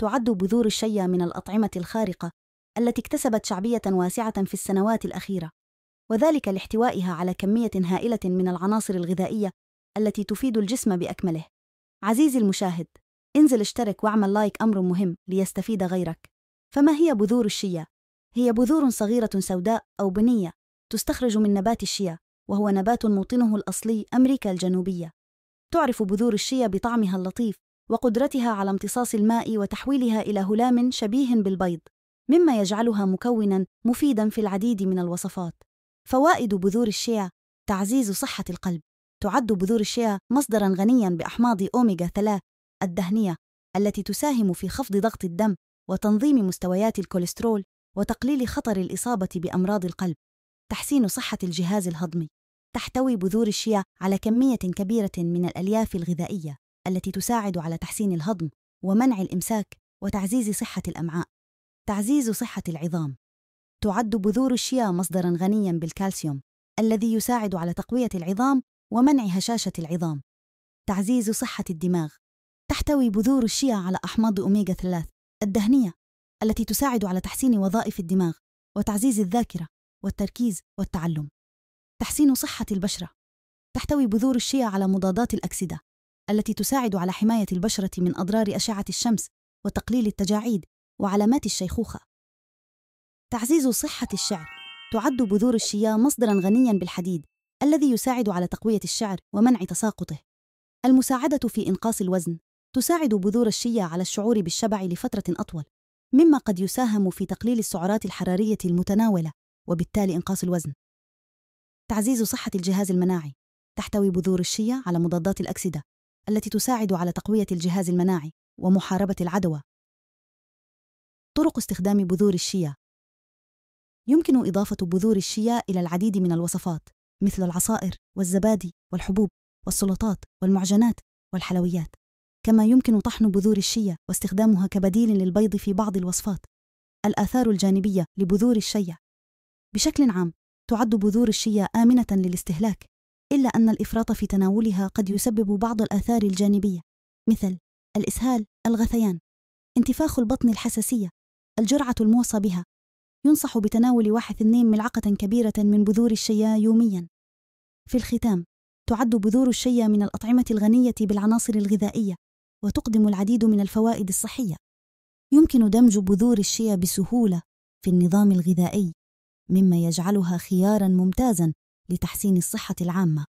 تعد بذور الشيا من الأطعمة الخارقة التي اكتسبت شعبية واسعة في السنوات الأخيرة، وذلك لاحتوائها على كمية هائلة من العناصر الغذائية التي تفيد الجسم بأكمله. عزيزي المشاهد، انزل اشترك واعمل لايك أمر مهم ليستفيد غيرك. فما هي بذور الشيا؟ هي بذور صغيرة سوداء أو بنية تستخرج من نبات الشيا، وهو نبات موطنه الأصلي أمريكا الجنوبية. تعرف بذور الشيا بطعمها اللطيف وقدرتها على امتصاص الماء وتحويلها إلى هلام شبيه بالبيض مما يجعلها مكونا مفيدا في العديد من الوصفات فوائد بذور الشيا تعزيز صحة القلب تعد بذور الشيا مصدرا غنيا بأحماض أوميغا 3 الدهنية التي تساهم في خفض ضغط الدم وتنظيم مستويات الكوليسترول وتقليل خطر الإصابة بأمراض القلب تحسين صحة الجهاز الهضمي تحتوي بذور الشيا على كمية كبيرة من الألياف الغذائية التي تساعد على تحسين الهضم ومنع الإمساك وتعزيز صحة الأمعاء. تعزيز صحة العظام تعد بذور الشيا مصدرا غنيا بالكالسيوم الذي يساعد على تقوية العظام ومنع هشاشة العظام. تعزيز صحة الدماغ تحتوي بذور الشيا على أحماض أوميغا 3 الدهنية التي تساعد على تحسين وظائف الدماغ وتعزيز الذاكرة والتركيز والتعلم. تحسين صحة البشرة تحتوي بذور الشيا على مضادات الأكسدة التي تساعد على حماية البشرة من أضرار أشعة الشمس وتقليل التجاعيد وعلامات الشيخوخة. تعزيز صحة الشعر تعد بذور الشيا مصدرا غنيا بالحديد الذي يساعد على تقوية الشعر ومنع تساقطه. المساعدة في إنقاص الوزن تساعد بذور الشيا على الشعور بالشبع لفترة أطول، مما قد يساهم في تقليل السعرات الحرارية المتناولة وبالتالي إنقاص الوزن. تعزيز صحة الجهاز المناعي تحتوي بذور الشيا على مضادات الأكسدة التي تساعد على تقوية الجهاز المناعي ومحاربة العدوى. طرق استخدام بذور الشيا يمكن إضافة بذور الشيا إلى العديد من الوصفات مثل العصائر والزبادي والحبوب والسلطات والمعجنات والحلويات كما يمكن طحن بذور الشيا واستخدامها كبديل للبيض في بعض الوصفات الآثار الجانبية لبذور الشيا بشكل عام تعد بذور الشيا آمنة للاستهلاك إلا أن الإفراط في تناولها قد يسبب بعض الآثار الجانبية مثل الإسهال، الغثيان، انتفاخ البطن الحساسية، الجرعة الموصى بها. ينصح بتناول واحد اثنين ملعقة كبيرة من بذور الشيا يوميا. في الختام، تعد بذور الشيا من الأطعمة الغنية بالعناصر الغذائية، وتقدم العديد من الفوائد الصحية. يمكن دمج بذور الشيا بسهولة في النظام الغذائي، مما يجعلها خيارا ممتازا لتحسين الصحة العامة